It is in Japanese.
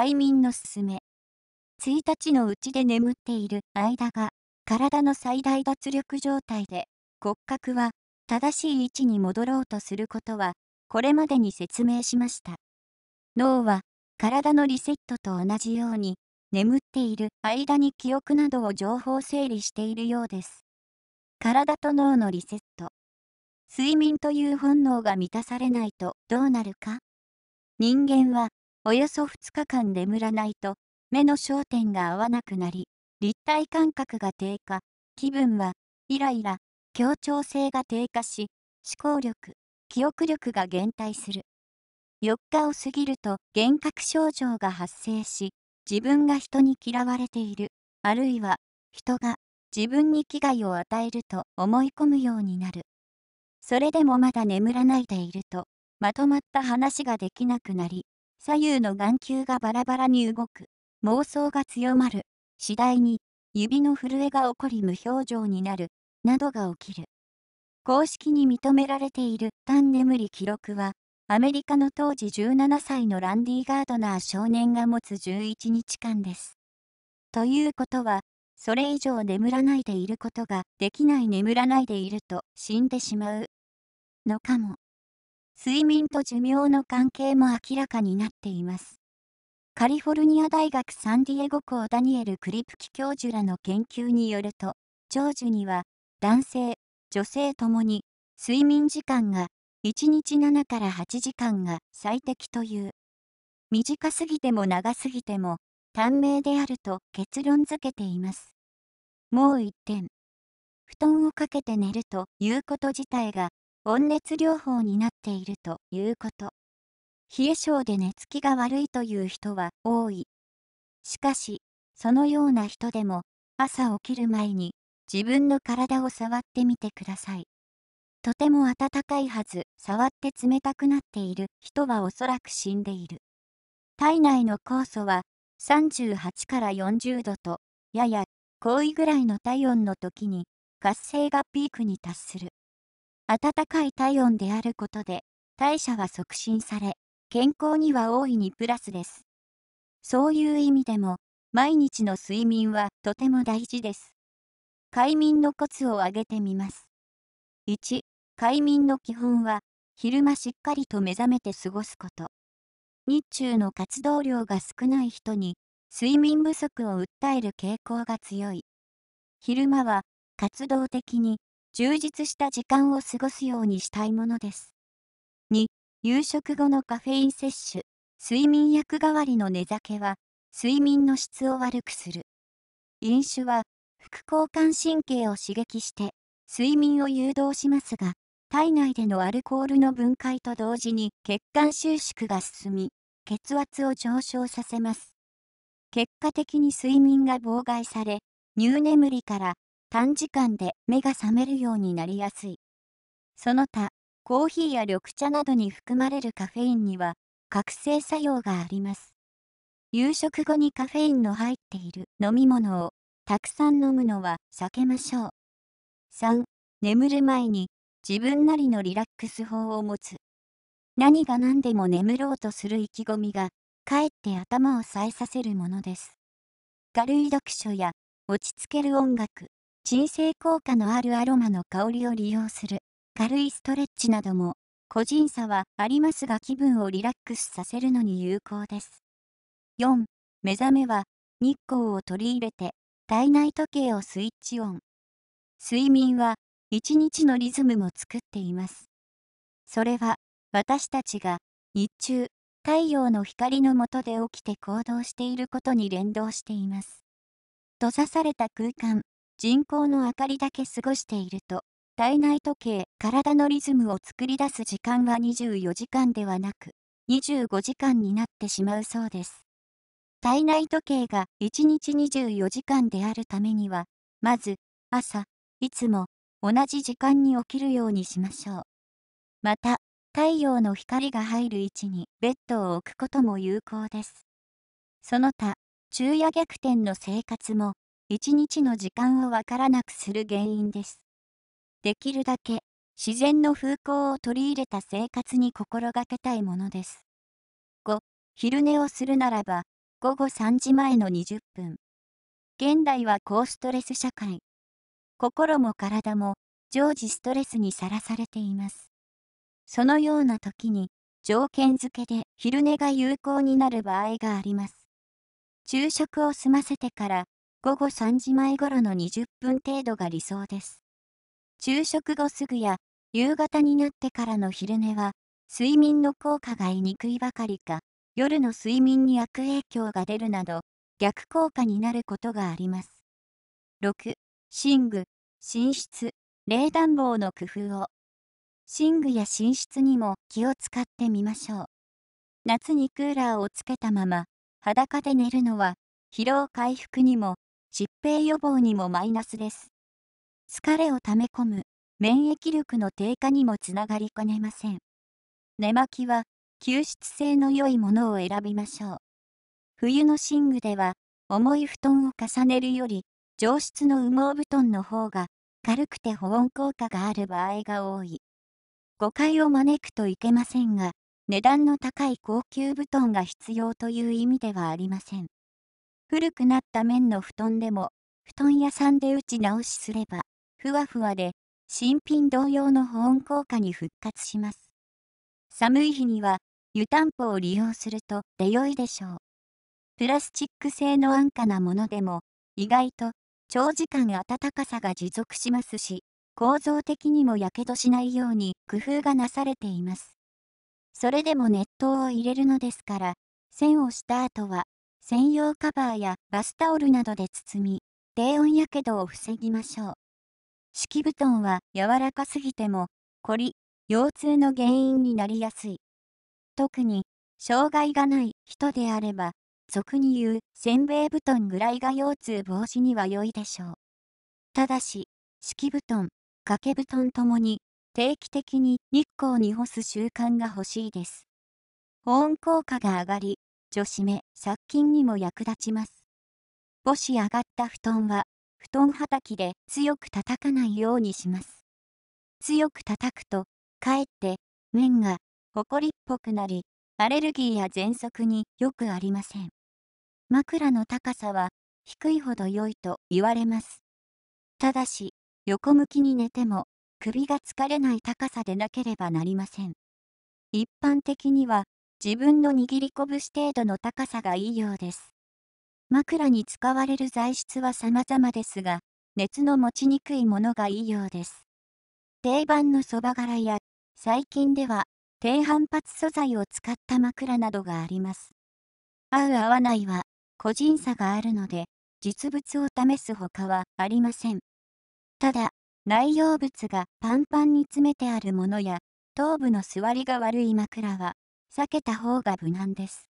快眠のすすめ。1日のうちで眠っている間が、体の最大脱力状態で、骨格は正しい位置に戻ろうとすることは、これまでに説明しました。脳は、体のリセットと同じように、眠っている間に記憶などを情報整理しているようです。体と脳のリセット。睡眠という本能が満たされないとどうなるか人間はおよそ2日間眠らないと、目の焦点が合わなくなり、立体感覚が低下、気分は、イライラ、協調性が低下し、思考力、記憶力が減退する。4日を過ぎると幻覚症状が発生し、自分が人に嫌われている、あるいは人が自分に危害を与えると思い込むようになる。それでもまだ眠らないでいると、まとまった話ができなくなり、左右の眼球がバラバラに動く。妄想が強まる。次第に、指の震えが起こり無表情になる。などが起きる。公式に認められている単眠り記録は、アメリカの当時17歳のランディ・ガードナー少年が持つ11日間です。ということは、それ以上眠らないでいることができない眠らないでいると死んでしまうのかも。睡眠と寿命の関係も明らかになっています。カリフォルニア大学サンディエゴ校ダニエル・クリプキ教授らの研究によると、長寿には男性、女性ともに睡眠時間が1日7から8時間が最適という。短すぎても長すぎても短命であると結論付けています。もう1点。布団をかけて寝るということ自体が温熱療法になっているということ。冷え性で寝つきが悪いという人は多い。しかし、そのような人でも、朝起きる前に自分の体を触ってみてください。とても暖かいはず、触って冷たくなっている人はおそらく死んでいる。体内の酵素は38から40度と、やや高いぐらいの体温の時に活性がピークに達する。暖かい体温であることで、代謝は促進され、健康には大いにプラスです。そういう意味でも、毎日の睡眠はとても大事です。快眠のコツを挙げてみます。1、快眠の基本は、昼間しっかりと目覚めて過ごすこと。日中の活動量が少ない人に、睡眠不足を訴える傾向が強い。昼間は、活動的に、充実した時間を過ごすようにしたいものです。2、夕食後のカフェイン摂取、睡眠薬代わりの寝酒は、睡眠の質を悪くする。飲酒は、副交感神経を刺激して、睡眠を誘導しますが、体内でのアルコールの分解と同時に血管収縮が進み、血圧を上昇させます。結果的に睡眠が妨害され、入眠りから短時間で目が覚めるようになりやすい。その他、コーヒーや緑茶などに含まれるカフェインには、覚醒作用があります。夕食後にカフェインの入っている飲み物をたくさん飲むのは避けましょう。3、眠る前に自分なりのリラックス法を持つ。何が何でも眠ろうとする意気込みが、かえって頭を冴えさせるものです。軽い読書や落ち着ける音楽、鎮静効果のあるアロマの香りを利用する、軽いストレッチなども、個人差はありますが気分をリラックスさせるのに有効です。4、目覚めは、日光を取り入れて、体内時計をスイッチオン。睡眠は、一日のリズムも作っています。それは、私たちが、日中、太陽の光の下で起きて行動していることに連動しています。閉ざされた空間、人工の明かりだけ過ごしていると、体内時計、体のリズムを作り出す時間は24時間ではなく、25時間になってしまうそうです。体内時計が1日24時間であるためには、まず、朝、いつも、同じ時間に起きるようにしましょう。また、太陽の光が入る位置にベッドを置くことも有効です。その他、昼夜逆転の生活も一日の時間をわからなくする原因です。できるだけ自然の風光を取り入れた生活に心がけたいものです。5. 昼寝をするならば午後3時前の20分。現代は高ストレス社会。心も体も常時ストレスにさらされています。そのような時に条件付けで昼寝が有効になる場合があります。昼食を済ませてから午後3時前頃の20分程度が理想です。昼食後すぐや夕方になってからの昼寝は睡眠の効果が得にくいばかりか夜の睡眠に悪影響が出るなど逆効果になることがあります。6. 寝具、寝室、冷暖房の工夫を寝具や寝室にも気を使ってみましょう。夏にクーラーをつけたまま裸で寝るのは疲労回復にも疾病予防にもマイナスです。疲れを溜め込む免疫力の低下にもつながりかねません。寝巻きは吸湿性の良いものを選びましょう。冬の寝具では重い布団を重ねるより上質の羽毛布団の方が軽くて保温効果がある場合が多い。誤解を招くといけませんが、値段の高い高級布団が必要という意味ではありません。古くなった綿の布団でも、布団屋さんで打ち直しすれば、ふわふわで、新品同様の保温効果に復活します。寒い日には、湯たんぽを利用すると出良いでしょう。プラスチック製の安価なものでも、意外と長時間暖かさが持続しますし、構造的にもやけどしないように工夫がなされています。それでも熱湯を入れるのですから、栓をした後は専用カバーやバスタオルなどで包み、低温やけどを防ぎましょう。敷布団は柔らかすぎても、こり、腰痛の原因になりやすい。特に、障害がない人であれば、俗に言うせんべい布団ぐらいが腰痛防止には良いでしょう。ただし、敷布団、掛け布団ともに、定期的に日光に干す習慣が欲しいです。保温効果が上がり、子目、殺菌にも役立ちます。母子上がった布団は、布団はたきで強く叩かないようにします。強く叩くと、かえって、面が、ほこりっぽくなり、アレルギーや喘息によくありません。枕の高さは、低いほど良いと言われます。ただし、横向きに寝ても、首が疲れない高さでなければなりません。一般的には、自分の握り拳程度の高さがいいようです。枕に使われる材質は様々ですが、熱の持ちにくいものがいいようです。定番のそば柄や、最近では低反発素材を使った枕などがあります。合う合わないは個人差があるので、実物を試すほかはありません。ただ、内容物がパンパンに詰めてあるものや、頭部の座りが悪い枕は避けた方が無難です。